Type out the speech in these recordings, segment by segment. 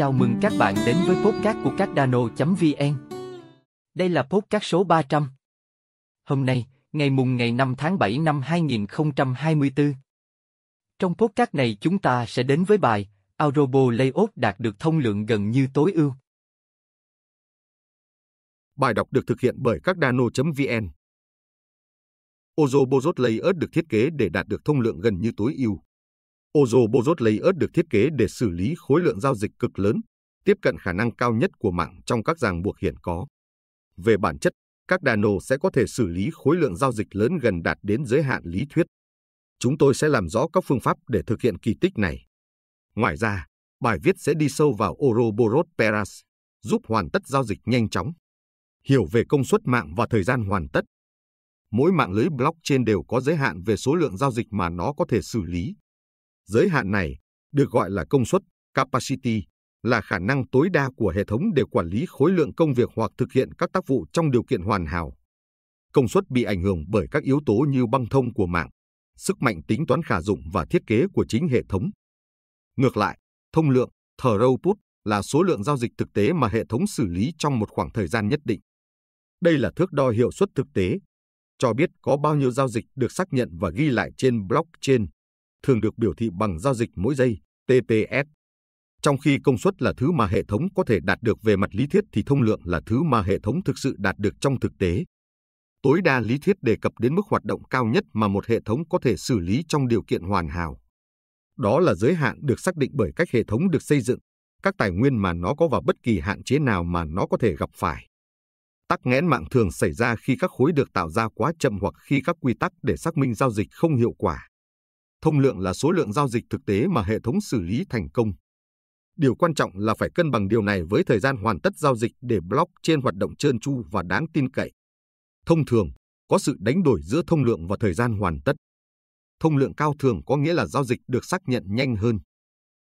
chào mừng các bạn đến với podcast của các dano.vn. Đây là podcast số 300. Hôm nay, ngày mùng ngày 5 tháng 7 năm 2024. Trong podcast này chúng ta sẽ đến với bài Aurobo Layout đạt được thông lượng gần như tối ưu. Bài đọc được thực hiện bởi các dano.vn. Ozobozot Layout được thiết kế để đạt được thông lượng gần như tối ưu. Ozobozot lấy được thiết kế để xử lý khối lượng giao dịch cực lớn, tiếp cận khả năng cao nhất của mạng trong các ràng buộc hiện có. Về bản chất, các đà nô sẽ có thể xử lý khối lượng giao dịch lớn gần đạt đến giới hạn lý thuyết. Chúng tôi sẽ làm rõ các phương pháp để thực hiện kỳ tích này. Ngoài ra, bài viết sẽ đi sâu vào Ouroboros Peras, giúp hoàn tất giao dịch nhanh chóng. Hiểu về công suất mạng và thời gian hoàn tất. Mỗi mạng lưới blockchain đều có giới hạn về số lượng giao dịch mà nó có thể xử lý. Giới hạn này được gọi là công suất, capacity, là khả năng tối đa của hệ thống để quản lý khối lượng công việc hoặc thực hiện các tác vụ trong điều kiện hoàn hảo. Công suất bị ảnh hưởng bởi các yếu tố như băng thông của mạng, sức mạnh tính toán khả dụng và thiết kế của chính hệ thống. Ngược lại, thông lượng, throughput là số lượng giao dịch thực tế mà hệ thống xử lý trong một khoảng thời gian nhất định. Đây là thước đo hiệu suất thực tế, cho biết có bao nhiêu giao dịch được xác nhận và ghi lại trên blockchain thường được biểu thị bằng giao dịch mỗi giây TTS. Trong khi công suất là thứ mà hệ thống có thể đạt được về mặt lý thuyết thì thông lượng là thứ mà hệ thống thực sự đạt được trong thực tế. Tối đa lý thuyết đề cập đến mức hoạt động cao nhất mà một hệ thống có thể xử lý trong điều kiện hoàn hảo. Đó là giới hạn được xác định bởi cách hệ thống được xây dựng, các tài nguyên mà nó có và bất kỳ hạn chế nào mà nó có thể gặp phải. Tắc nghẽn mạng thường xảy ra khi các khối được tạo ra quá chậm hoặc khi các quy tắc để xác minh giao dịch không hiệu quả thông lượng là số lượng giao dịch thực tế mà hệ thống xử lý thành công. Điều quan trọng là phải cân bằng điều này với thời gian hoàn tất giao dịch để block trên hoạt động trơn tru và đáng tin cậy. Thông thường, có sự đánh đổi giữa thông lượng và thời gian hoàn tất. Thông lượng cao thường có nghĩa là giao dịch được xác nhận nhanh hơn.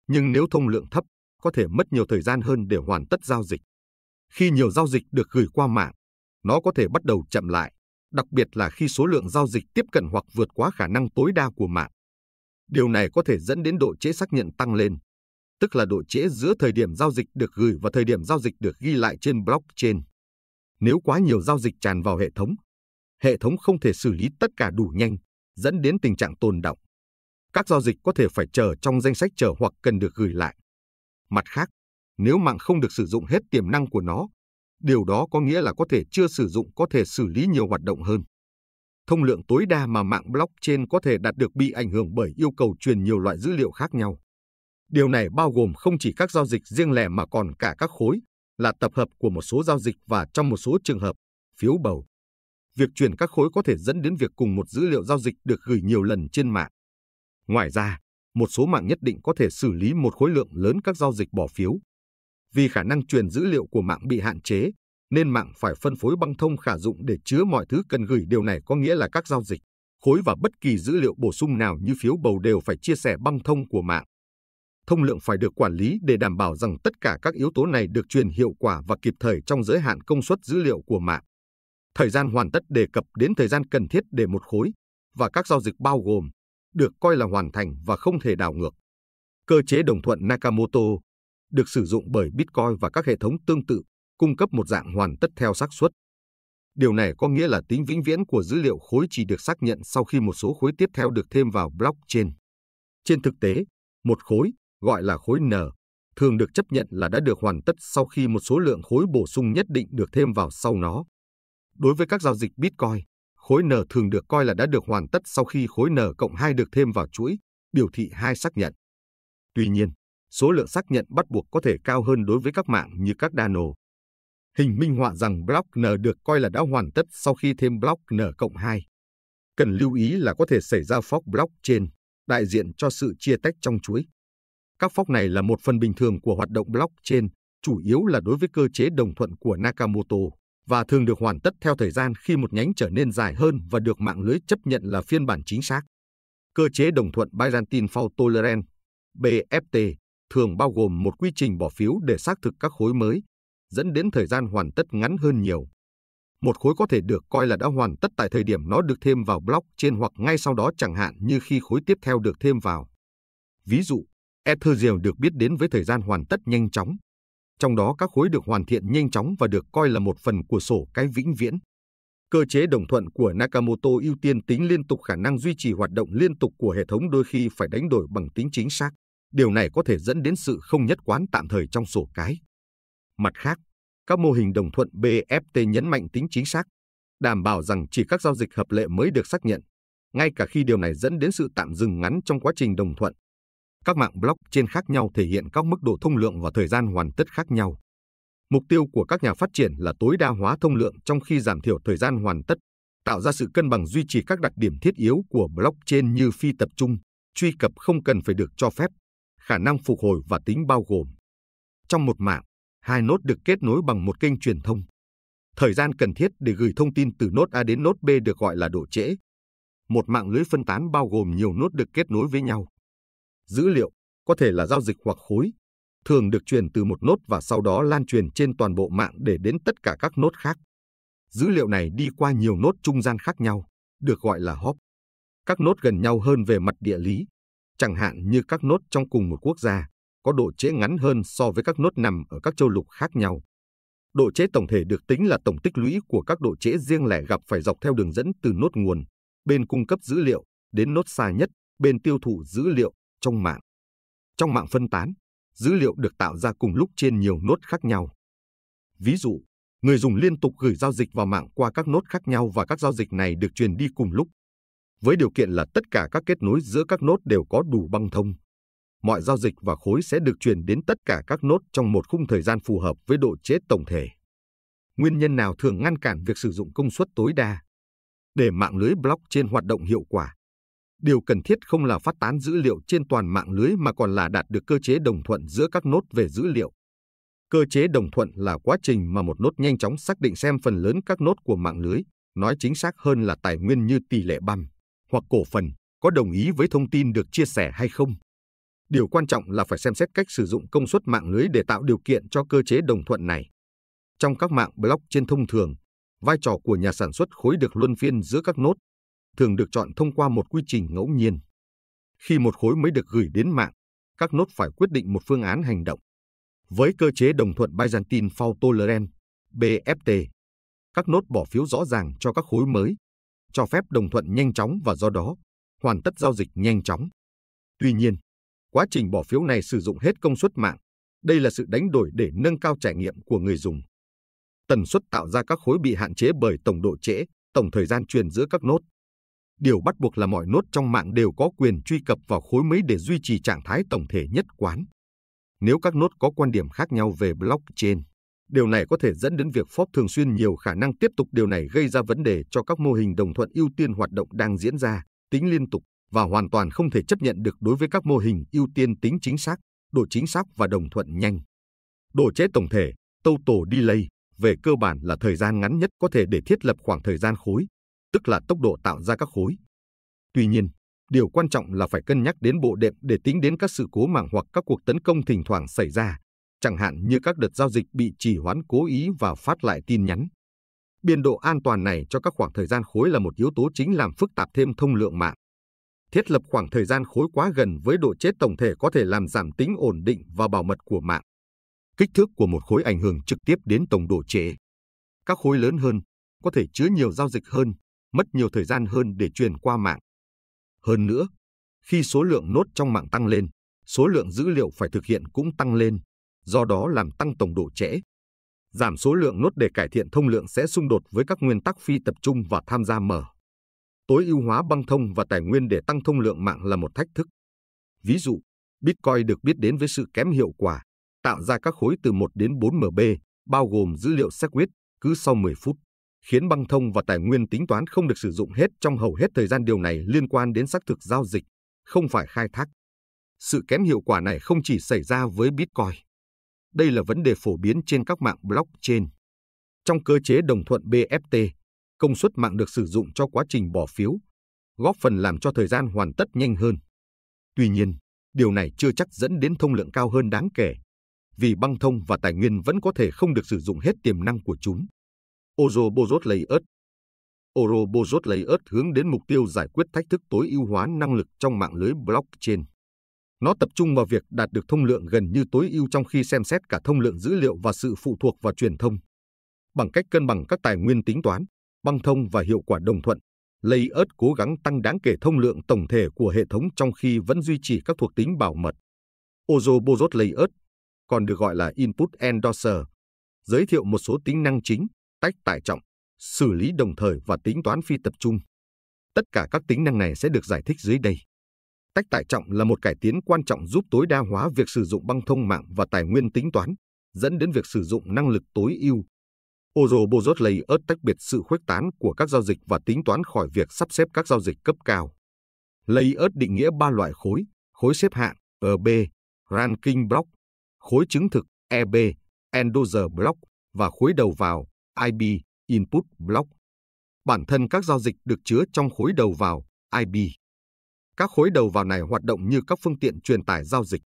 Nhưng nếu thông lượng thấp, có thể mất nhiều thời gian hơn để hoàn tất giao dịch. Khi nhiều giao dịch được gửi qua mạng, nó có thể bắt đầu chậm lại, đặc biệt là khi số lượng giao dịch tiếp cận hoặc vượt quá khả năng tối đa của mạng. Điều này có thể dẫn đến độ trễ xác nhận tăng lên, tức là độ trễ giữa thời điểm giao dịch được gửi và thời điểm giao dịch được ghi lại trên blockchain. Nếu quá nhiều giao dịch tràn vào hệ thống, hệ thống không thể xử lý tất cả đủ nhanh, dẫn đến tình trạng tồn động. Các giao dịch có thể phải chờ trong danh sách chờ hoặc cần được gửi lại. Mặt khác, nếu mạng không được sử dụng hết tiềm năng của nó, điều đó có nghĩa là có thể chưa sử dụng có thể xử lý nhiều hoạt động hơn thông lượng tối đa mà mạng blockchain có thể đạt được bị ảnh hưởng bởi yêu cầu truyền nhiều loại dữ liệu khác nhau. Điều này bao gồm không chỉ các giao dịch riêng lẻ mà còn cả các khối, là tập hợp của một số giao dịch và trong một số trường hợp, phiếu bầu. Việc chuyển các khối có thể dẫn đến việc cùng một dữ liệu giao dịch được gửi nhiều lần trên mạng. Ngoài ra, một số mạng nhất định có thể xử lý một khối lượng lớn các giao dịch bỏ phiếu. Vì khả năng truyền dữ liệu của mạng bị hạn chế, nên mạng phải phân phối băng thông khả dụng để chứa mọi thứ cần gửi. Điều này có nghĩa là các giao dịch, khối và bất kỳ dữ liệu bổ sung nào như phiếu bầu đều phải chia sẻ băng thông của mạng. Thông lượng phải được quản lý để đảm bảo rằng tất cả các yếu tố này được truyền hiệu quả và kịp thời trong giới hạn công suất dữ liệu của mạng. Thời gian hoàn tất đề cập đến thời gian cần thiết để một khối và các giao dịch bao gồm được coi là hoàn thành và không thể đảo ngược. Cơ chế đồng thuận Nakamoto được sử dụng bởi Bitcoin và các hệ thống tương tự cung cấp một dạng hoàn tất theo xác suất. Điều này có nghĩa là tính vĩnh viễn của dữ liệu khối chỉ được xác nhận sau khi một số khối tiếp theo được thêm vào blockchain. Trên thực tế, một khối, gọi là khối N, thường được chấp nhận là đã được hoàn tất sau khi một số lượng khối bổ sung nhất định được thêm vào sau nó. Đối với các giao dịch Bitcoin, khối N thường được coi là đã được hoàn tất sau khi khối N cộng 2 được thêm vào chuỗi, biểu thị hai xác nhận. Tuy nhiên, số lượng xác nhận bắt buộc có thể cao hơn đối với các mạng như các Dano, hình minh họa rằng block N được coi là đã hoàn tất sau khi thêm block N cộng 2. Cần lưu ý là có thể xảy ra fork block trên, đại diện cho sự chia tách trong chuỗi. Các fork này là một phần bình thường của hoạt động block trên, chủ yếu là đối với cơ chế đồng thuận của Nakamoto và thường được hoàn tất theo thời gian khi một nhánh trở nên dài hơn và được mạng lưới chấp nhận là phiên bản chính xác. Cơ chế đồng thuận Byzantine Fault Tolerant BFT thường bao gồm một quy trình bỏ phiếu để xác thực các khối mới, dẫn đến thời gian hoàn tất ngắn hơn nhiều. Một khối có thể được coi là đã hoàn tất tại thời điểm nó được thêm vào block trên hoặc ngay sau đó chẳng hạn như khi khối tiếp theo được thêm vào. Ví dụ, Ethereum được biết đến với thời gian hoàn tất nhanh chóng. Trong đó các khối được hoàn thiện nhanh chóng và được coi là một phần của sổ cái vĩnh viễn. Cơ chế đồng thuận của Nakamoto ưu tiên tính liên tục khả năng duy trì hoạt động liên tục của hệ thống đôi khi phải đánh đổi bằng tính chính xác. Điều này có thể dẫn đến sự không nhất quán tạm thời trong sổ cái. Mặt khác, các mô hình đồng thuận BFT e nhấn mạnh tính chính xác, đảm bảo rằng chỉ các giao dịch hợp lệ mới được xác nhận, ngay cả khi điều này dẫn đến sự tạm dừng ngắn trong quá trình đồng thuận. Các mạng blockchain khác nhau thể hiện các mức độ thông lượng và thời gian hoàn tất khác nhau. Mục tiêu của các nhà phát triển là tối đa hóa thông lượng trong khi giảm thiểu thời gian hoàn tất, tạo ra sự cân bằng duy trì các đặc điểm thiết yếu của blockchain như phi tập trung, truy cập không cần phải được cho phép, khả năng phục hồi và tính bao gồm. Trong một mạng, hai nốt được kết nối bằng một kênh truyền thông. Thời gian cần thiết để gửi thông tin từ nốt A đến nốt B được gọi là độ trễ. Một mạng lưới phân tán bao gồm nhiều nốt được kết nối với nhau. Dữ liệu, có thể là giao dịch hoặc khối, thường được truyền từ một nốt và sau đó lan truyền trên toàn bộ mạng để đến tất cả các nốt khác. Dữ liệu này đi qua nhiều nốt trung gian khác nhau, được gọi là hop. Các nốt gần nhau hơn về mặt địa lý, chẳng hạn như các nốt trong cùng một quốc gia, có độ trễ ngắn hơn so với các nốt nằm ở các châu lục khác nhau. Độ trễ tổng thể được tính là tổng tích lũy của các độ trễ riêng lẻ gặp phải dọc theo đường dẫn từ nốt nguồn, bên cung cấp dữ liệu, đến nốt xa nhất, bên tiêu thụ dữ liệu trong mạng. Trong mạng phân tán, dữ liệu được tạo ra cùng lúc trên nhiều nốt khác nhau. Ví dụ, người dùng liên tục gửi giao dịch vào mạng qua các nốt khác nhau và các giao dịch này được truyền đi cùng lúc. Với điều kiện là tất cả các kết nối giữa các nốt đều có đủ băng thông, mọi giao dịch và khối sẽ được truyền đến tất cả các nốt trong một khung thời gian phù hợp với độ chế tổng thể. Nguyên nhân nào thường ngăn cản việc sử dụng công suất tối đa? Để mạng lưới blockchain hoạt động hiệu quả, điều cần thiết không là phát tán dữ liệu trên toàn mạng lưới mà còn là đạt được cơ chế đồng thuận giữa các nốt về dữ liệu. Cơ chế đồng thuận là quá trình mà một nốt nhanh chóng xác định xem phần lớn các nốt của mạng lưới, nói chính xác hơn là tài nguyên như tỷ lệ băm hoặc cổ phần có đồng ý với thông tin được chia sẻ hay không. Điều quan trọng là phải xem xét cách sử dụng công suất mạng lưới để tạo điều kiện cho cơ chế đồng thuận này. Trong các mạng blockchain thông thường, vai trò của nhà sản xuất khối được luân phiên giữa các nốt, thường được chọn thông qua một quy trình ngẫu nhiên. Khi một khối mới được gửi đến mạng, các nốt phải quyết định một phương án hành động. Với cơ chế đồng thuận Byzantine Fault Tolerant, BFT, các nốt bỏ phiếu rõ ràng cho các khối mới, cho phép đồng thuận nhanh chóng và do đó hoàn tất giao dịch nhanh chóng. Tuy nhiên, quá trình bỏ phiếu này sử dụng hết công suất mạng. Đây là sự đánh đổi để nâng cao trải nghiệm của người dùng. Tần suất tạo ra các khối bị hạn chế bởi tổng độ trễ, tổng thời gian truyền giữa các nốt. Điều bắt buộc là mọi nốt trong mạng đều có quyền truy cập vào khối mới để duy trì trạng thái tổng thể nhất quán. Nếu các nốt có quan điểm khác nhau về blockchain, điều này có thể dẫn đến việc Ford thường xuyên nhiều khả năng tiếp tục điều này gây ra vấn đề cho các mô hình đồng thuận ưu tiên hoạt động đang diễn ra, tính liên tục và hoàn toàn không thể chấp nhận được đối với các mô hình ưu tiên tính chính xác, độ chính xác và đồng thuận nhanh. Độ chế tổng thể, tổ delay, về cơ bản là thời gian ngắn nhất có thể để thiết lập khoảng thời gian khối, tức là tốc độ tạo ra các khối. Tuy nhiên, điều quan trọng là phải cân nhắc đến bộ đệm để tính đến các sự cố mạng hoặc các cuộc tấn công thỉnh thoảng xảy ra, chẳng hạn như các đợt giao dịch bị trì hoãn cố ý và phát lại tin nhắn. Biên độ an toàn này cho các khoảng thời gian khối là một yếu tố chính làm phức tạp thêm thông lượng mạng thiết lập khoảng thời gian khối quá gần với độ chết tổng thể có thể làm giảm tính ổn định và bảo mật của mạng. Kích thước của một khối ảnh hưởng trực tiếp đến tổng độ chế. Các khối lớn hơn có thể chứa nhiều giao dịch hơn, mất nhiều thời gian hơn để truyền qua mạng. Hơn nữa, khi số lượng nốt trong mạng tăng lên, số lượng dữ liệu phải thực hiện cũng tăng lên, do đó làm tăng tổng độ trễ. Giảm số lượng nốt để cải thiện thông lượng sẽ xung đột với các nguyên tắc phi tập trung và tham gia mở tối ưu hóa băng thông và tài nguyên để tăng thông lượng mạng là một thách thức. Ví dụ, Bitcoin được biết đến với sự kém hiệu quả, tạo ra các khối từ 1 đến 4 MB, bao gồm dữ liệu xác quyết cứ sau 10 phút, khiến băng thông và tài nguyên tính toán không được sử dụng hết trong hầu hết thời gian điều này liên quan đến xác thực giao dịch, không phải khai thác. Sự kém hiệu quả này không chỉ xảy ra với Bitcoin. Đây là vấn đề phổ biến trên các mạng blockchain. Trong cơ chế đồng thuận BFT, công suất mạng được sử dụng cho quá trình bỏ phiếu, góp phần làm cho thời gian hoàn tất nhanh hơn. Tuy nhiên, điều này chưa chắc dẫn đến thông lượng cao hơn đáng kể, vì băng thông và tài nguyên vẫn có thể không được sử dụng hết tiềm năng của chúng. Orobozot Layout Orobozot Layout hướng đến mục tiêu giải quyết thách thức tối ưu hóa năng lực trong mạng lưới blockchain. Nó tập trung vào việc đạt được thông lượng gần như tối ưu trong khi xem xét cả thông lượng dữ liệu và sự phụ thuộc vào truyền thông. Bằng cách cân bằng các tài nguyên tính toán, băng thông và hiệu quả đồng thuận, Lây ớt cố gắng tăng đáng kể thông lượng tổng thể của hệ thống trong khi vẫn duy trì các thuộc tính bảo mật. Ozobozot ớt còn được gọi là Input Endorser, giới thiệu một số tính năng chính, tách tải trọng, xử lý đồng thời và tính toán phi tập trung. Tất cả các tính năng này sẽ được giải thích dưới đây. Tách tải trọng là một cải tiến quan trọng giúp tối đa hóa việc sử dụng băng thông mạng và tài nguyên tính toán, dẫn đến việc sử dụng năng lực tối ưu lấy ớt tách biệt sự khuếch tán của các giao dịch và tính toán khỏi việc sắp xếp các giao dịch cấp cao. Lấy ớt định nghĩa ba loại khối, khối xếp hạng EB, Ranking Block, khối chứng thực EB, Endozer Block và khối đầu vào IB, Input Block. Bản thân các giao dịch được chứa trong khối đầu vào IB. Các khối đầu vào này hoạt động như các phương tiện truyền tải giao dịch.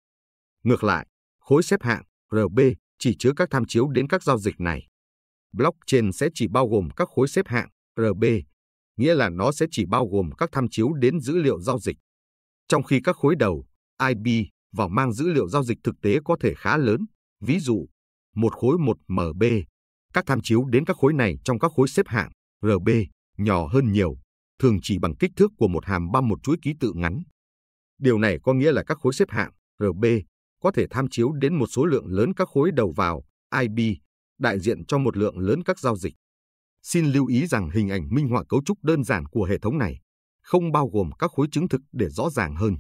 Ngược lại, khối xếp hạng RB chỉ chứa các tham chiếu đến các giao dịch này. Blockchain sẽ chỉ bao gồm các khối xếp hạng RB, nghĩa là nó sẽ chỉ bao gồm các tham chiếu đến dữ liệu giao dịch. Trong khi các khối đầu IB vào mang dữ liệu giao dịch thực tế có thể khá lớn, ví dụ một khối 1 MB. Các tham chiếu đến các khối này trong các khối xếp hạng RB nhỏ hơn nhiều, thường chỉ bằng kích thước của một hàm băm một chuỗi ký tự ngắn. Điều này có nghĩa là các khối xếp hạng RB có thể tham chiếu đến một số lượng lớn các khối đầu vào IB đại diện cho một lượng lớn các giao dịch. Xin lưu ý rằng hình ảnh minh họa cấu trúc đơn giản của hệ thống này không bao gồm các khối chứng thực để rõ ràng hơn.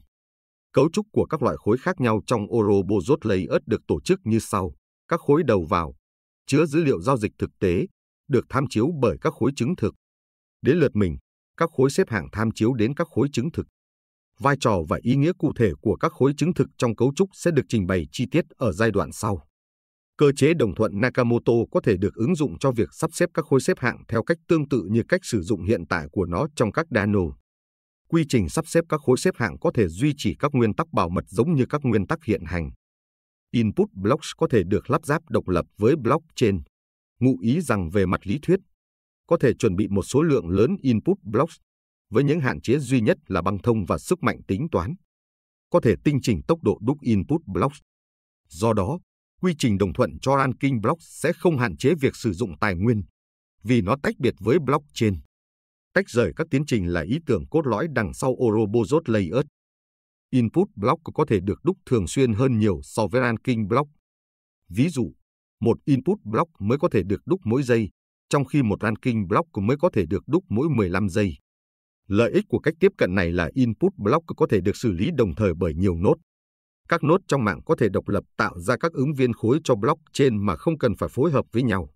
Cấu trúc của các loại khối khác nhau trong Orobozot Layout được tổ chức như sau. Các khối đầu vào chứa dữ liệu giao dịch thực tế được tham chiếu bởi các khối chứng thực. Đến lượt mình, các khối xếp hạng tham chiếu đến các khối chứng thực. Vai trò và ý nghĩa cụ thể của các khối chứng thực trong cấu trúc sẽ được trình bày chi tiết ở giai đoạn sau cơ chế đồng thuận Nakamoto có thể được ứng dụng cho việc sắp xếp các khối xếp hạng theo cách tương tự như cách sử dụng hiện tại của nó trong các Dano. Quy trình sắp xếp các khối xếp hạng có thể duy trì các nguyên tắc bảo mật giống như các nguyên tắc hiện hành. Input blocks có thể được lắp ráp độc lập với blockchain. Ngụ ý rằng về mặt lý thuyết, có thể chuẩn bị một số lượng lớn input blocks với những hạn chế duy nhất là băng thông và sức mạnh tính toán. Có thể tinh chỉnh tốc độ đúc input blocks. Do đó, quy trình đồng thuận cho ranking block sẽ không hạn chế việc sử dụng tài nguyên, vì nó tách biệt với blockchain. Tách rời các tiến trình là ý tưởng cốt lõi đằng sau Orobozot Layout. Input block có thể được đúc thường xuyên hơn nhiều so với ranking block. Ví dụ, một input block mới có thể được đúc mỗi giây, trong khi một ranking block mới có thể được đúc mỗi 15 giây. Lợi ích của cách tiếp cận này là input block có thể được xử lý đồng thời bởi nhiều nốt các nốt trong mạng có thể độc lập tạo ra các ứng viên khối cho block trên mà không cần phải phối hợp với nhau.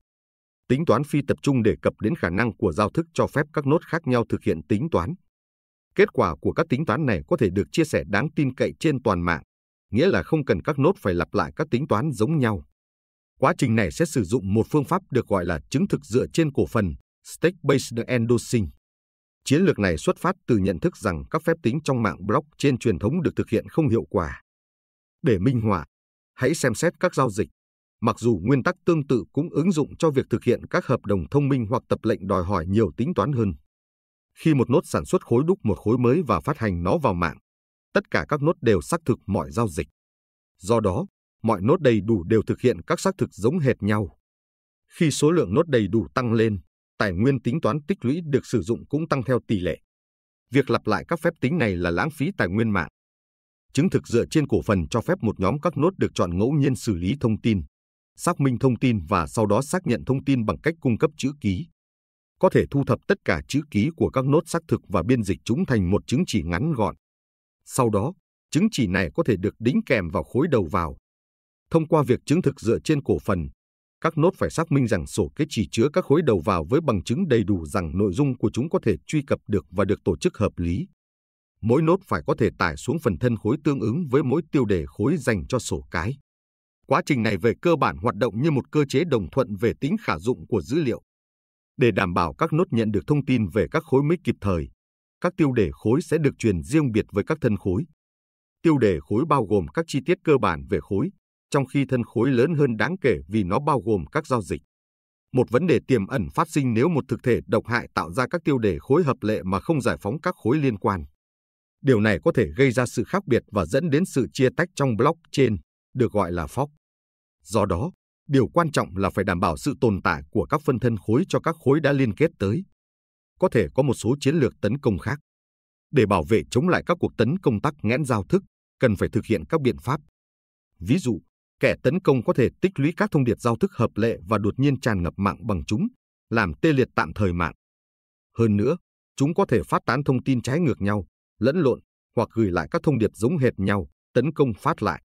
Tính toán phi tập trung đề cập đến khả năng của giao thức cho phép các nốt khác nhau thực hiện tính toán. Kết quả của các tính toán này có thể được chia sẻ đáng tin cậy trên toàn mạng, nghĩa là không cần các nốt phải lặp lại các tính toán giống nhau. Quá trình này sẽ sử dụng một phương pháp được gọi là chứng thực dựa trên cổ phần, stake-based endorsing. Chiến lược này xuất phát từ nhận thức rằng các phép tính trong mạng blockchain truyền thống được thực hiện không hiệu quả để minh họa, hãy xem xét các giao dịch. Mặc dù nguyên tắc tương tự cũng ứng dụng cho việc thực hiện các hợp đồng thông minh hoặc tập lệnh đòi hỏi nhiều tính toán hơn. Khi một nốt sản xuất khối đúc một khối mới và phát hành nó vào mạng, tất cả các nốt đều xác thực mọi giao dịch. Do đó, mọi nốt đầy đủ đều thực hiện các xác thực giống hệt nhau. Khi số lượng nốt đầy đủ tăng lên, tài nguyên tính toán tích lũy được sử dụng cũng tăng theo tỷ lệ. Việc lặp lại các phép tính này là lãng phí tài nguyên mạng chứng thực dựa trên cổ phần cho phép một nhóm các nốt được chọn ngẫu nhiên xử lý thông tin, xác minh thông tin và sau đó xác nhận thông tin bằng cách cung cấp chữ ký. Có thể thu thập tất cả chữ ký của các nốt xác thực và biên dịch chúng thành một chứng chỉ ngắn gọn. Sau đó, chứng chỉ này có thể được đính kèm vào khối đầu vào. Thông qua việc chứng thực dựa trên cổ phần, các nốt phải xác minh rằng sổ kết chỉ chứa các khối đầu vào với bằng chứng đầy đủ rằng nội dung của chúng có thể truy cập được và được tổ chức hợp lý mỗi nốt phải có thể tải xuống phần thân khối tương ứng với mỗi tiêu đề khối dành cho sổ cái. Quá trình này về cơ bản hoạt động như một cơ chế đồng thuận về tính khả dụng của dữ liệu. Để đảm bảo các nốt nhận được thông tin về các khối mới kịp thời, các tiêu đề khối sẽ được truyền riêng biệt với các thân khối. Tiêu đề khối bao gồm các chi tiết cơ bản về khối, trong khi thân khối lớn hơn đáng kể vì nó bao gồm các giao dịch. Một vấn đề tiềm ẩn phát sinh nếu một thực thể độc hại tạo ra các tiêu đề khối hợp lệ mà không giải phóng các khối liên quan. Điều này có thể gây ra sự khác biệt và dẫn đến sự chia tách trong blockchain, được gọi là fork. Do đó, điều quan trọng là phải đảm bảo sự tồn tại của các phân thân khối cho các khối đã liên kết tới. Có thể có một số chiến lược tấn công khác. Để bảo vệ chống lại các cuộc tấn công tắc nghẽn giao thức, cần phải thực hiện các biện pháp. Ví dụ, kẻ tấn công có thể tích lũy các thông điệp giao thức hợp lệ và đột nhiên tràn ngập mạng bằng chúng, làm tê liệt tạm thời mạng. Hơn nữa, chúng có thể phát tán thông tin trái ngược nhau, lẫn lộn hoặc gửi lại các thông điệp giống hệt nhau, tấn công phát lại.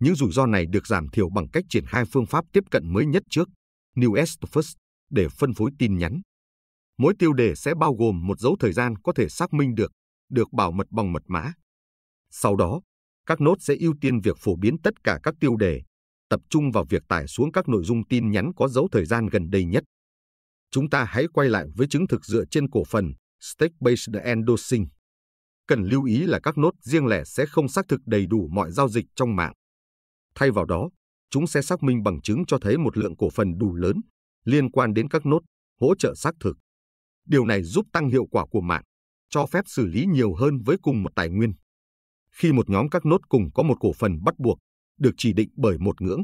Những rủi ro này được giảm thiểu bằng cách triển khai phương pháp tiếp cận mới nhất trước, Newest First, để phân phối tin nhắn. Mỗi tiêu đề sẽ bao gồm một dấu thời gian có thể xác minh được, được bảo mật bằng mật mã. Sau đó, các nốt sẽ ưu tiên việc phổ biến tất cả các tiêu đề, tập trung vào việc tải xuống các nội dung tin nhắn có dấu thời gian gần đây nhất. Chúng ta hãy quay lại với chứng thực dựa trên cổ phần Stake Based Endorsing. Cần lưu ý là các nốt riêng lẻ sẽ không xác thực đầy đủ mọi giao dịch trong mạng. Thay vào đó, chúng sẽ xác minh bằng chứng cho thấy một lượng cổ phần đủ lớn liên quan đến các nốt hỗ trợ xác thực. Điều này giúp tăng hiệu quả của mạng, cho phép xử lý nhiều hơn với cùng một tài nguyên. Khi một nhóm các nốt cùng có một cổ phần bắt buộc được chỉ định bởi một ngưỡng,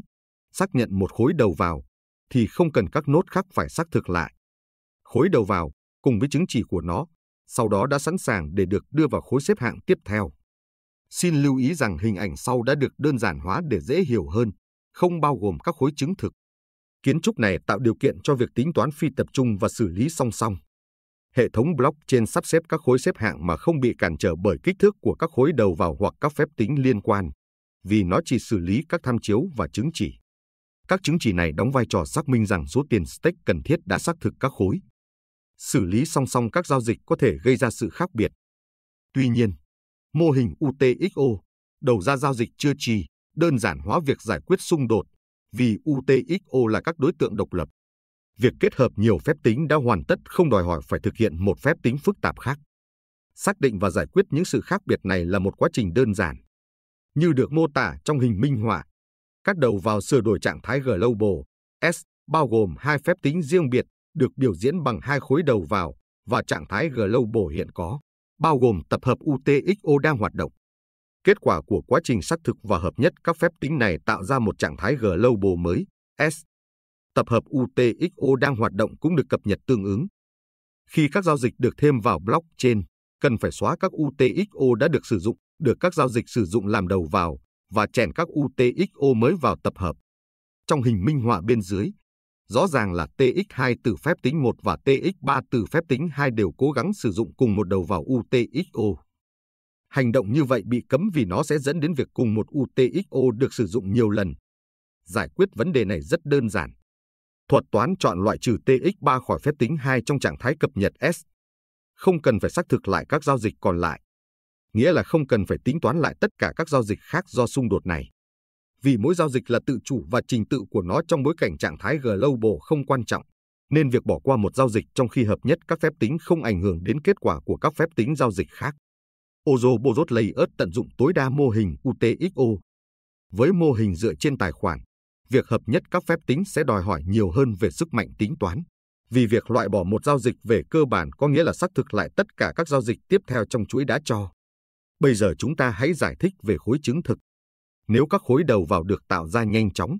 xác nhận một khối đầu vào thì không cần các nốt khác phải xác thực lại. Khối đầu vào cùng với chứng chỉ của nó sau đó đã sẵn sàng để được đưa vào khối xếp hạng tiếp theo. Xin lưu ý rằng hình ảnh sau đã được đơn giản hóa để dễ hiểu hơn, không bao gồm các khối chứng thực. Kiến trúc này tạo điều kiện cho việc tính toán phi tập trung và xử lý song song. Hệ thống block trên sắp xếp các khối xếp hạng mà không bị cản trở bởi kích thước của các khối đầu vào hoặc các phép tính liên quan, vì nó chỉ xử lý các tham chiếu và chứng chỉ. Các chứng chỉ này đóng vai trò xác minh rằng số tiền stake cần thiết đã xác thực các khối, xử lý song song các giao dịch có thể gây ra sự khác biệt. Tuy nhiên, mô hình UTXO, đầu ra giao dịch chưa trì, đơn giản hóa việc giải quyết xung đột, vì UTXO là các đối tượng độc lập. Việc kết hợp nhiều phép tính đã hoàn tất không đòi hỏi phải thực hiện một phép tính phức tạp khác. Xác định và giải quyết những sự khác biệt này là một quá trình đơn giản. Như được mô tả trong hình minh họa, các đầu vào sửa đổi trạng thái global S bao gồm hai phép tính riêng biệt được biểu diễn bằng hai khối đầu vào và trạng thái global hiện có, bao gồm tập hợp UTXO đang hoạt động. Kết quả của quá trình xác thực và hợp nhất các phép tính này tạo ra một trạng thái global mới, S. Tập hợp UTXO đang hoạt động cũng được cập nhật tương ứng. Khi các giao dịch được thêm vào blockchain, cần phải xóa các UTXO đã được sử dụng, được các giao dịch sử dụng làm đầu vào và chèn các UTXO mới vào tập hợp. Trong hình minh họa bên dưới, Rõ ràng là TX2 từ phép tính 1 và TX3 từ phép tính 2 đều cố gắng sử dụng cùng một đầu vào UTXO. Hành động như vậy bị cấm vì nó sẽ dẫn đến việc cùng một UTXO được sử dụng nhiều lần. Giải quyết vấn đề này rất đơn giản. Thuật toán chọn loại trừ TX3 khỏi phép tính 2 trong trạng thái cập nhật S. Không cần phải xác thực lại các giao dịch còn lại. Nghĩa là không cần phải tính toán lại tất cả các giao dịch khác do xung đột này vì mỗi giao dịch là tự chủ và trình tự của nó trong bối cảnh trạng thái global không quan trọng, nên việc bỏ qua một giao dịch trong khi hợp nhất các phép tính không ảnh hưởng đến kết quả của các phép tính giao dịch khác. Ozoborot Layout tận dụng tối đa mô hình UTXO. Với mô hình dựa trên tài khoản, việc hợp nhất các phép tính sẽ đòi hỏi nhiều hơn về sức mạnh tính toán. Vì việc loại bỏ một giao dịch về cơ bản có nghĩa là xác thực lại tất cả các giao dịch tiếp theo trong chuỗi đã cho. Bây giờ chúng ta hãy giải thích về khối chứng thực. Nếu các khối đầu vào được tạo ra nhanh chóng,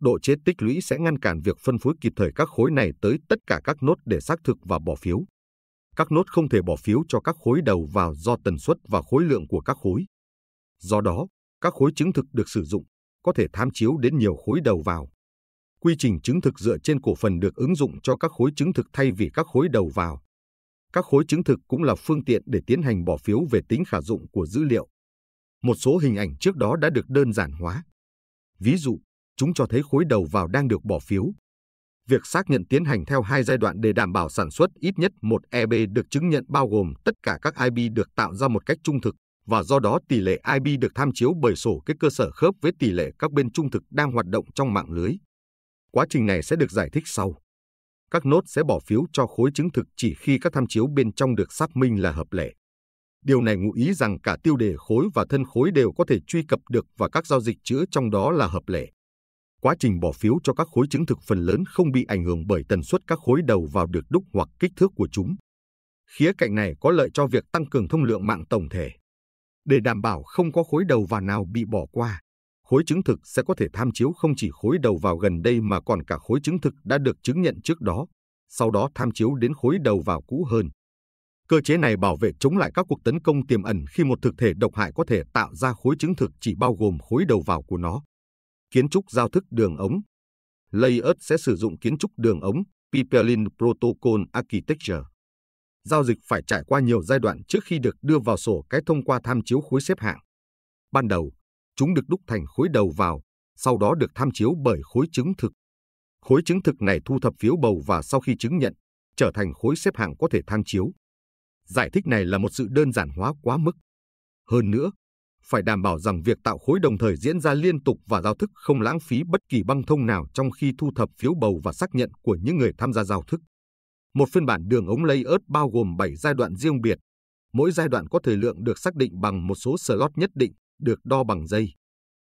độ chế tích lũy sẽ ngăn cản việc phân phối kịp thời các khối này tới tất cả các nốt để xác thực và bỏ phiếu. Các nốt không thể bỏ phiếu cho các khối đầu vào do tần suất và khối lượng của các khối. Do đó, các khối chứng thực được sử dụng có thể tham chiếu đến nhiều khối đầu vào. Quy trình chứng thực dựa trên cổ phần được ứng dụng cho các khối chứng thực thay vì các khối đầu vào. Các khối chứng thực cũng là phương tiện để tiến hành bỏ phiếu về tính khả dụng của dữ liệu một số hình ảnh trước đó đã được đơn giản hóa. Ví dụ, chúng cho thấy khối đầu vào đang được bỏ phiếu. Việc xác nhận tiến hành theo hai giai đoạn để đảm bảo sản xuất ít nhất một EB được chứng nhận bao gồm tất cả các IB được tạo ra một cách trung thực và do đó tỷ lệ IB được tham chiếu bởi sổ cái cơ sở khớp với tỷ lệ các bên trung thực đang hoạt động trong mạng lưới. Quá trình này sẽ được giải thích sau. Các nốt sẽ bỏ phiếu cho khối chứng thực chỉ khi các tham chiếu bên trong được xác minh là hợp lệ. Điều này ngụ ý rằng cả tiêu đề khối và thân khối đều có thể truy cập được và các giao dịch chữa trong đó là hợp lệ. Quá trình bỏ phiếu cho các khối chứng thực phần lớn không bị ảnh hưởng bởi tần suất các khối đầu vào được đúc hoặc kích thước của chúng. Khía cạnh này có lợi cho việc tăng cường thông lượng mạng tổng thể. Để đảm bảo không có khối đầu vào nào bị bỏ qua, khối chứng thực sẽ có thể tham chiếu không chỉ khối đầu vào gần đây mà còn cả khối chứng thực đã được chứng nhận trước đó, sau đó tham chiếu đến khối đầu vào cũ hơn. Cơ chế này bảo vệ chống lại các cuộc tấn công tiềm ẩn khi một thực thể độc hại có thể tạo ra khối chứng thực chỉ bao gồm khối đầu vào của nó. Kiến trúc giao thức đường ống Layout sẽ sử dụng kiến trúc đường ống Pipeline Protocol Architecture. Giao dịch phải trải qua nhiều giai đoạn trước khi được đưa vào sổ cái thông qua tham chiếu khối xếp hạng. Ban đầu, chúng được đúc thành khối đầu vào, sau đó được tham chiếu bởi khối chứng thực. Khối chứng thực này thu thập phiếu bầu và sau khi chứng nhận, trở thành khối xếp hạng có thể tham chiếu. Giải thích này là một sự đơn giản hóa quá mức. Hơn nữa, phải đảm bảo rằng việc tạo khối đồng thời diễn ra liên tục và giao thức không lãng phí bất kỳ băng thông nào trong khi thu thập phiếu bầu và xác nhận của những người tham gia giao thức. Một phiên bản đường ống ớt bao gồm 7 giai đoạn riêng biệt. Mỗi giai đoạn có thời lượng được xác định bằng một số slot nhất định được đo bằng giây.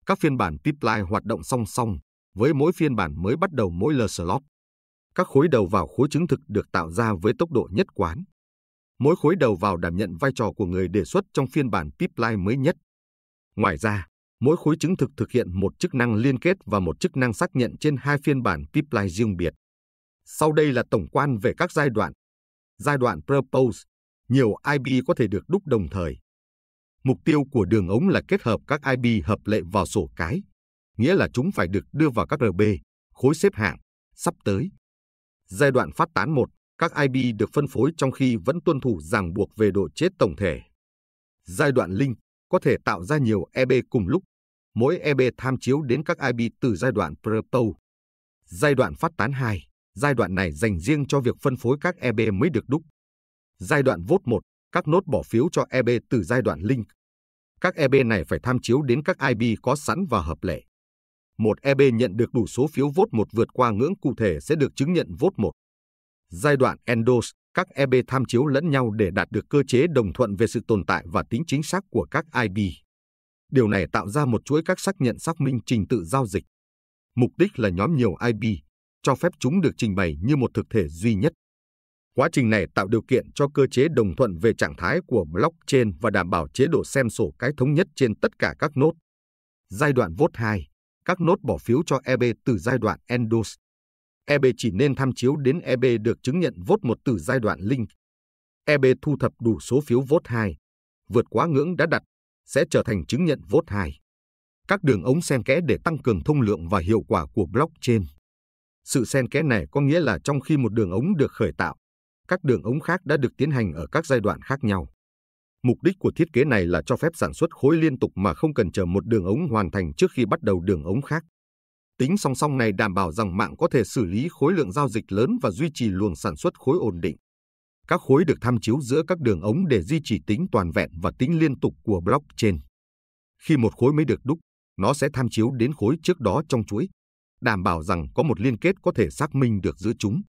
Các phiên bản pipeline hoạt động song song, với mỗi phiên bản mới bắt đầu mỗi lờ slot. Các khối đầu vào khối chứng thực được tạo ra với tốc độ nhất quán mỗi khối đầu vào đảm nhận vai trò của người đề xuất trong phiên bản pipeline mới nhất. Ngoài ra, mỗi khối chứng thực thực hiện một chức năng liên kết và một chức năng xác nhận trên hai phiên bản pipeline riêng biệt. Sau đây là tổng quan về các giai đoạn. Giai đoạn Propose, nhiều IP e có thể được đúc đồng thời. Mục tiêu của đường ống là kết hợp các IP e hợp lệ vào sổ cái, nghĩa là chúng phải được đưa vào các RB, khối xếp hạng, sắp tới. Giai đoạn phát tán 1, các IB được phân phối trong khi vẫn tuân thủ ràng buộc về độ chết tổng thể. Giai đoạn link có thể tạo ra nhiều EB cùng lúc, mỗi EB tham chiếu đến các IB từ giai đoạn proto. Giai đoạn phát tán 2, giai đoạn này dành riêng cho việc phân phối các EB mới được đúc. Giai đoạn vote 1, các nốt bỏ phiếu cho EB từ giai đoạn link. Các EB này phải tham chiếu đến các IB có sẵn và hợp lệ. Một EB nhận được đủ số phiếu vote 1 vượt qua ngưỡng cụ thể sẽ được chứng nhận vote 1 giai đoạn Endos, các EB tham chiếu lẫn nhau để đạt được cơ chế đồng thuận về sự tồn tại và tính chính xác của các IB. Điều này tạo ra một chuỗi các xác nhận xác minh trình tự giao dịch. Mục đích là nhóm nhiều IB cho phép chúng được trình bày như một thực thể duy nhất. Quá trình này tạo điều kiện cho cơ chế đồng thuận về trạng thái của blockchain và đảm bảo chế độ xem sổ cái thống nhất trên tất cả các nốt. Giai đoạn vote 2, các nốt bỏ phiếu cho EB từ giai đoạn Endos EB chỉ nên tham chiếu đến EB được chứng nhận vốt một từ giai đoạn link. EB thu thập đủ số phiếu vốt 2, vượt quá ngưỡng đã đặt, sẽ trở thành chứng nhận vốt 2. Các đường ống xen kẽ để tăng cường thông lượng và hiệu quả của blockchain. Sự xen kẽ này có nghĩa là trong khi một đường ống được khởi tạo, các đường ống khác đã được tiến hành ở các giai đoạn khác nhau. Mục đích của thiết kế này là cho phép sản xuất khối liên tục mà không cần chờ một đường ống hoàn thành trước khi bắt đầu đường ống khác. Tính song song này đảm bảo rằng mạng có thể xử lý khối lượng giao dịch lớn và duy trì luồng sản xuất khối ổn định. Các khối được tham chiếu giữa các đường ống để duy trì tính toàn vẹn và tính liên tục của blockchain. Khi một khối mới được đúc, nó sẽ tham chiếu đến khối trước đó trong chuỗi, đảm bảo rằng có một liên kết có thể xác minh được giữa chúng.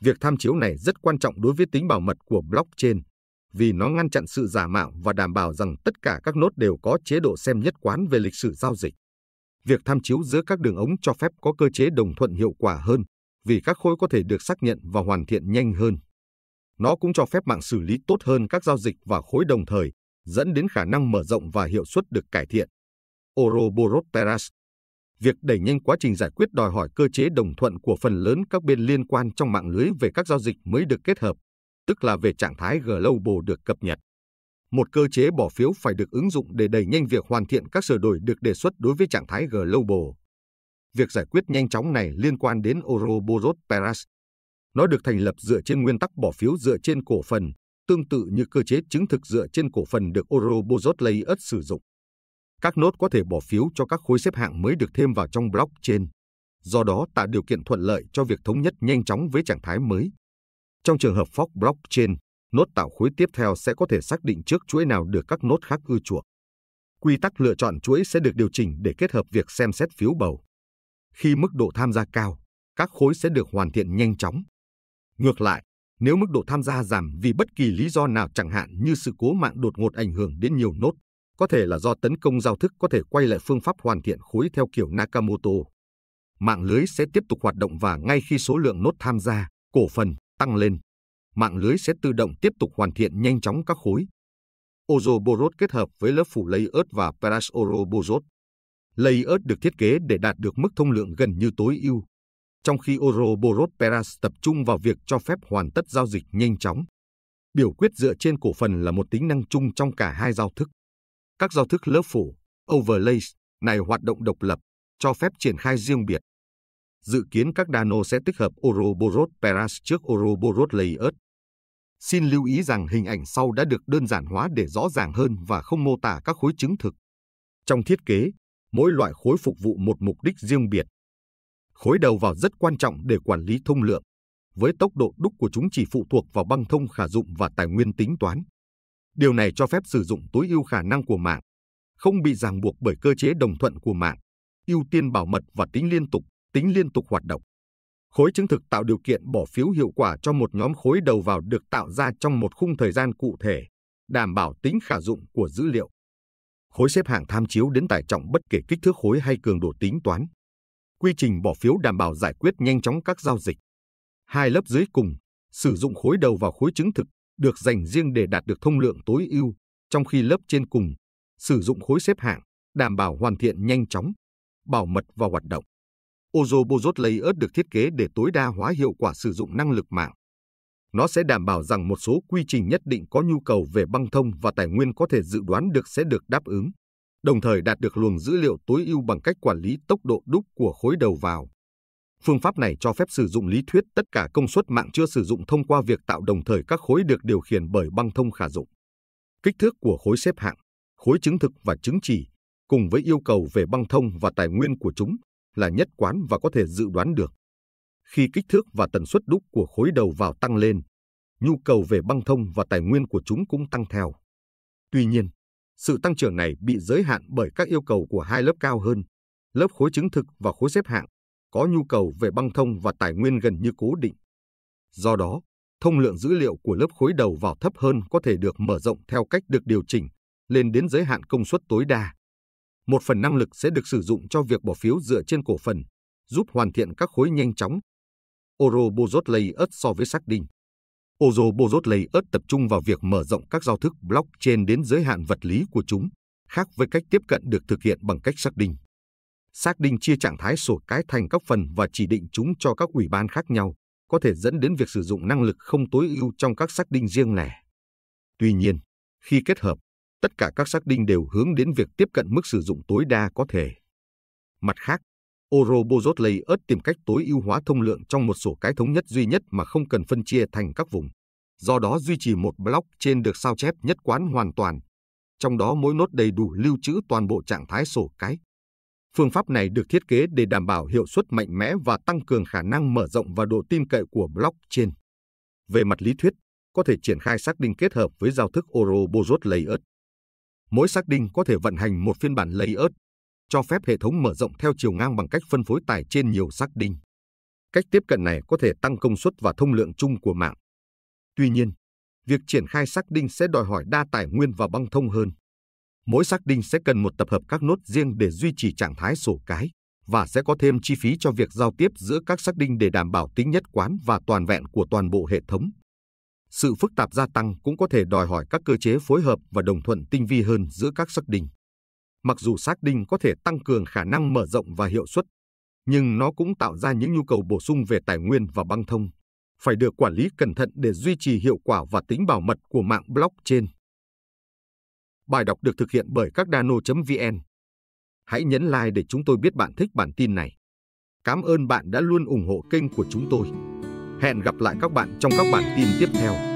Việc tham chiếu này rất quan trọng đối với tính bảo mật của blockchain vì nó ngăn chặn sự giả mạo và đảm bảo rằng tất cả các nốt đều có chế độ xem nhất quán về lịch sử giao dịch việc tham chiếu giữa các đường ống cho phép có cơ chế đồng thuận hiệu quả hơn, vì các khối có thể được xác nhận và hoàn thiện nhanh hơn. Nó cũng cho phép mạng xử lý tốt hơn các giao dịch và khối đồng thời, dẫn đến khả năng mở rộng và hiệu suất được cải thiện. Ouroboros Terras Việc đẩy nhanh quá trình giải quyết đòi hỏi cơ chế đồng thuận của phần lớn các bên liên quan trong mạng lưới về các giao dịch mới được kết hợp, tức là về trạng thái global được cập nhật một cơ chế bỏ phiếu phải được ứng dụng để đẩy nhanh việc hoàn thiện các sửa đổi được đề xuất đối với trạng thái global. Việc giải quyết nhanh chóng này liên quan đến Ouroboros Peras. Nó được thành lập dựa trên nguyên tắc bỏ phiếu dựa trên cổ phần, tương tự như cơ chế chứng thực dựa trên cổ phần được Ouroboros Layers sử dụng. Các nốt có thể bỏ phiếu cho các khối xếp hạng mới được thêm vào trong blockchain, do đó tạo điều kiện thuận lợi cho việc thống nhất nhanh chóng với trạng thái mới. Trong trường hợp fork blockchain, nốt tạo khối tiếp theo sẽ có thể xác định trước chuỗi nào được các nốt khác ưa chuộng. Quy tắc lựa chọn chuỗi sẽ được điều chỉnh để kết hợp việc xem xét phiếu bầu. Khi mức độ tham gia cao, các khối sẽ được hoàn thiện nhanh chóng. Ngược lại, nếu mức độ tham gia giảm vì bất kỳ lý do nào chẳng hạn như sự cố mạng đột ngột ảnh hưởng đến nhiều nốt, có thể là do tấn công giao thức có thể quay lại phương pháp hoàn thiện khối theo kiểu Nakamoto. Mạng lưới sẽ tiếp tục hoạt động và ngay khi số lượng nốt tham gia, cổ phần tăng lên, mạng lưới sẽ tự động tiếp tục hoàn thiện nhanh chóng các khối. Ozoborot kết hợp với lớp phủ Layers và Parasorobozot. Layers được thiết kế để đạt được mức thông lượng gần như tối ưu, trong khi Ouroboros Peras tập trung vào việc cho phép hoàn tất giao dịch nhanh chóng. Biểu quyết dựa trên cổ phần là một tính năng chung trong cả hai giao thức. Các giao thức lớp phủ, overlays, này hoạt động độc lập, cho phép triển khai riêng biệt. Dự kiến các Dano sẽ tích hợp Ouroboros Peras trước Ouroboros Layers. Xin lưu ý rằng hình ảnh sau đã được đơn giản hóa để rõ ràng hơn và không mô tả các khối chứng thực. Trong thiết kế, mỗi loại khối phục vụ một mục đích riêng biệt. Khối đầu vào rất quan trọng để quản lý thông lượng, với tốc độ đúc của chúng chỉ phụ thuộc vào băng thông khả dụng và tài nguyên tính toán. Điều này cho phép sử dụng tối ưu khả năng của mạng, không bị ràng buộc bởi cơ chế đồng thuận của mạng, ưu tiên bảo mật và tính liên tục, tính liên tục hoạt động khối chứng thực tạo điều kiện bỏ phiếu hiệu quả cho một nhóm khối đầu vào được tạo ra trong một khung thời gian cụ thể, đảm bảo tính khả dụng của dữ liệu. Khối xếp hạng tham chiếu đến tải trọng bất kể kích thước khối hay cường độ tính toán. Quy trình bỏ phiếu đảm bảo giải quyết nhanh chóng các giao dịch. Hai lớp dưới cùng, sử dụng khối đầu vào khối chứng thực được dành riêng để đạt được thông lượng tối ưu, trong khi lớp trên cùng sử dụng khối xếp hạng đảm bảo hoàn thiện nhanh chóng, bảo mật và hoạt động. Ozobozot Layout được thiết kế để tối đa hóa hiệu quả sử dụng năng lực mạng. Nó sẽ đảm bảo rằng một số quy trình nhất định có nhu cầu về băng thông và tài nguyên có thể dự đoán được sẽ được đáp ứng, đồng thời đạt được luồng dữ liệu tối ưu bằng cách quản lý tốc độ đúc của khối đầu vào. Phương pháp này cho phép sử dụng lý thuyết tất cả công suất mạng chưa sử dụng thông qua việc tạo đồng thời các khối được điều khiển bởi băng thông khả dụng. Kích thước của khối xếp hạng, khối chứng thực và chứng chỉ, cùng với yêu cầu về băng thông và tài nguyên của chúng là nhất quán và có thể dự đoán được. Khi kích thước và tần suất đúc của khối đầu vào tăng lên, nhu cầu về băng thông và tài nguyên của chúng cũng tăng theo. Tuy nhiên, sự tăng trưởng này bị giới hạn bởi các yêu cầu của hai lớp cao hơn, lớp khối chứng thực và khối xếp hạng, có nhu cầu về băng thông và tài nguyên gần như cố định. Do đó, thông lượng dữ liệu của lớp khối đầu vào thấp hơn có thể được mở rộng theo cách được điều chỉnh lên đến giới hạn công suất tối đa một phần năng lực sẽ được sử dụng cho việc bỏ phiếu dựa trên cổ phần, giúp hoàn thiện các khối nhanh chóng. Orobozot Layout so với xác định. Orobozot Layout tập trung vào việc mở rộng các giao thức blockchain đến giới hạn vật lý của chúng, khác với cách tiếp cận được thực hiện bằng cách xác định. Xác định chia trạng thái sổ cái thành các phần và chỉ định chúng cho các ủy ban khác nhau, có thể dẫn đến việc sử dụng năng lực không tối ưu trong các xác định riêng lẻ. Tuy nhiên, khi kết hợp, tất cả các xác đinh đều hướng đến việc tiếp cận mức sử dụng tối đa có thể. Mặt khác, Orobozot Layout tìm cách tối ưu hóa thông lượng trong một sổ cái thống nhất duy nhất mà không cần phân chia thành các vùng. Do đó duy trì một block trên được sao chép nhất quán hoàn toàn, trong đó mỗi nốt đầy đủ lưu trữ toàn bộ trạng thái sổ cái. Phương pháp này được thiết kế để đảm bảo hiệu suất mạnh mẽ và tăng cường khả năng mở rộng và độ tin cậy của blockchain. Về mặt lý thuyết, có thể triển khai xác định kết hợp với giao thức Orobozot Layout mỗi xác đinh có thể vận hành một phiên bản layout, cho phép hệ thống mở rộng theo chiều ngang bằng cách phân phối tải trên nhiều xác đinh. Cách tiếp cận này có thể tăng công suất và thông lượng chung của mạng. Tuy nhiên, việc triển khai xác đinh sẽ đòi hỏi đa tài nguyên và băng thông hơn. Mỗi xác đinh sẽ cần một tập hợp các nốt riêng để duy trì trạng thái sổ cái và sẽ có thêm chi phí cho việc giao tiếp giữa các xác đinh để đảm bảo tính nhất quán và toàn vẹn của toàn bộ hệ thống sự phức tạp gia tăng cũng có thể đòi hỏi các cơ chế phối hợp và đồng thuận tinh vi hơn giữa các xác đinh. Mặc dù xác đinh có thể tăng cường khả năng mở rộng và hiệu suất, nhưng nó cũng tạo ra những nhu cầu bổ sung về tài nguyên và băng thông, phải được quản lý cẩn thận để duy trì hiệu quả và tính bảo mật của mạng blockchain. Bài đọc được thực hiện bởi các dano.vn. Hãy nhấn like để chúng tôi biết bạn thích bản tin này. Cảm ơn bạn đã luôn ủng hộ kênh của chúng tôi. Hẹn gặp lại các bạn trong các bản tin tiếp theo.